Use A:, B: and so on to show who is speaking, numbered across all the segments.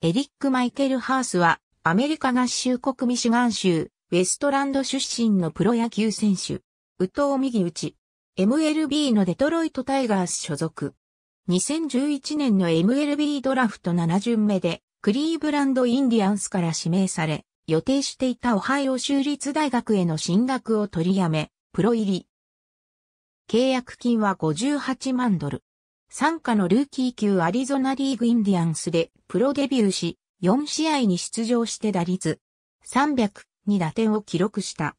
A: エリック・マイケル・ハースは、アメリカ合衆国ミシガン州、ウェストランド出身のプロ野球選手。宇藤右打ち。MLB のデトロイト・タイガース所属。2011年の MLB ドラフト7巡目で、クリーブランド・インディアンスから指名され、予定していたオハイオ州立大学への進学を取りやめ、プロ入り。契約金は58万ドル。参加のルーキー級アリゾナリーグインディアンスでプロデビューし、4試合に出場して打率3 0 2打点を記録した。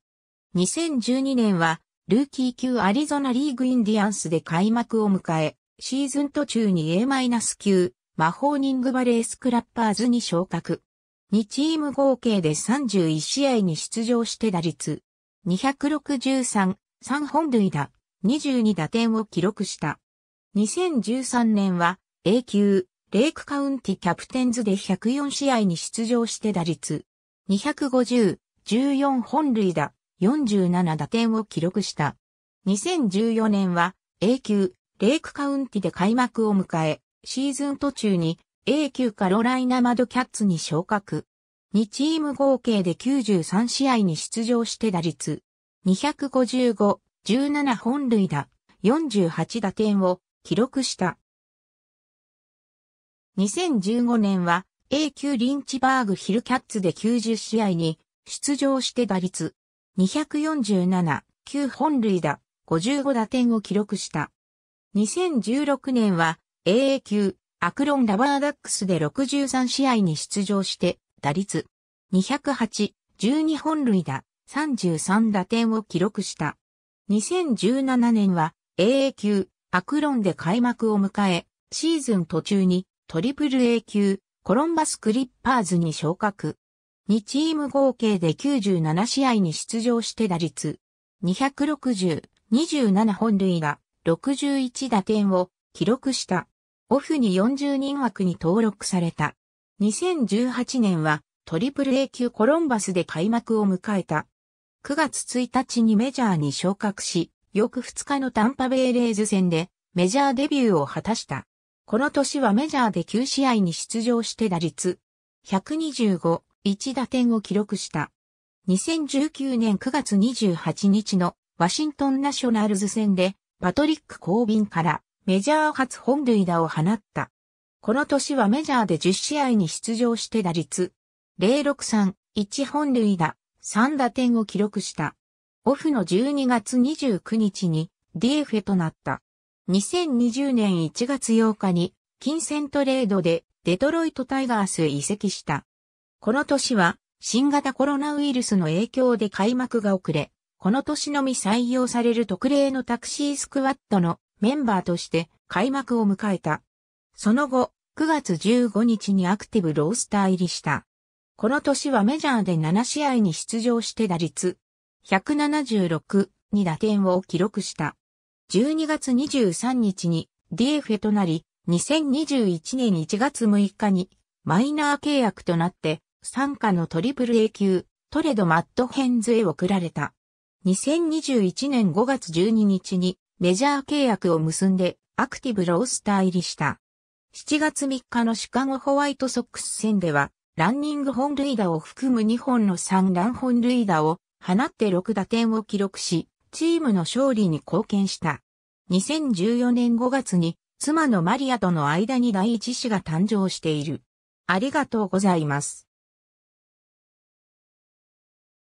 A: 2012年はルーキー級アリゾナリーグインディアンスで開幕を迎え、シーズン途中に A- 9マホーニングバレースクラッパーズに昇格。2チーム合計で31試合に出場して打率263、3本塁打、22打点を記録した。2013年は A 級レイクカウンティキャプテンズで104試合に出場して打率250、14本塁打、47打点を記録した。2014年は A 級レイクカウンティで開幕を迎え、シーズン途中に A 級カロライナマドキャッツに昇格。2チーム合計で93試合に出場して打率255、17本塁打、48打点を記録した。2015年は A 級リンチバーグヒルキャッツで90試合に出場して打率247、9本塁打、55打点を記録した。2016年は a 級アクロンラバーダックスで63試合に出場して打率208、12本塁打、33打点を記録した。2017年は AA 級アクロンで開幕を迎え、シーズン途中にトリプル A 級コロンバスクリッパーズに昇格。2チーム合計で97試合に出場して打率260、27本塁打、61打点を記録した。オフに40人枠に登録された。2018年はトリプル A 級コロンバスで開幕を迎えた。9月1日にメジャーに昇格し、翌2日のタンパベイレーズ戦でメジャーデビューを果たした。この年はメジャーで9試合に出場して打率125、1打点を記録した。2019年9月28日のワシントンナショナルズ戦でパトリック・コービンからメジャー初本塁打を放った。この年はメジャーで10試合に出場して打率063、1本塁打、3打点を記録した。オフの12月29日に d f となった。2020年1月8日に金銭トレードでデトロイトタイガースへ移籍した。この年は新型コロナウイルスの影響で開幕が遅れ、この年のみ採用される特例のタクシースクワットのメンバーとして開幕を迎えた。その後、9月15日にアクティブロースター入りした。この年はメジャーで7試合に出場して打率176に打点を記録した。12月23日に DFA となり、2021年1月6日にマイナー契約となって、参加のトリプル A 級、トレド・マット・ヘンズへ送られた。2021年5月12日にメジャー契約を結んでアクティブロースター入りした。7月3日のシカゴホワイトソックス戦では、ランニング本塁打を含む2本の3ラン本塁打を放って6打点を記録し、チームの勝利に貢献した。2014年5月に妻のマリアとの間に第一子が誕生している。ありがとうございます。